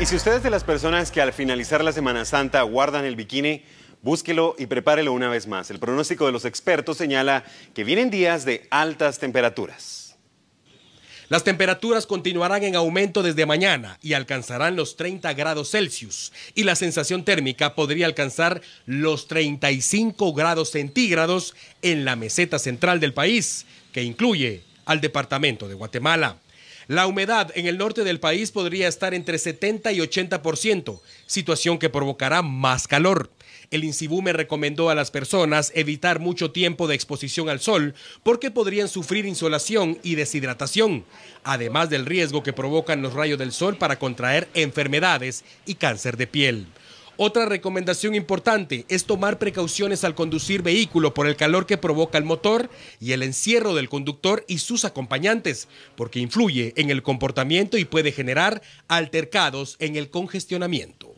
Y si ustedes de las personas que al finalizar la Semana Santa guardan el bikini, búsquelo y prepárelo una vez más. El pronóstico de los expertos señala que vienen días de altas temperaturas. Las temperaturas continuarán en aumento desde mañana y alcanzarán los 30 grados Celsius y la sensación térmica podría alcanzar los 35 grados centígrados en la meseta central del país, que incluye al departamento de Guatemala. La humedad en el norte del país podría estar entre 70 y 80%, situación que provocará más calor. El me recomendó a las personas evitar mucho tiempo de exposición al sol porque podrían sufrir insolación y deshidratación, además del riesgo que provocan los rayos del sol para contraer enfermedades y cáncer de piel. Otra recomendación importante es tomar precauciones al conducir vehículo por el calor que provoca el motor y el encierro del conductor y sus acompañantes, porque influye en el comportamiento y puede generar altercados en el congestionamiento.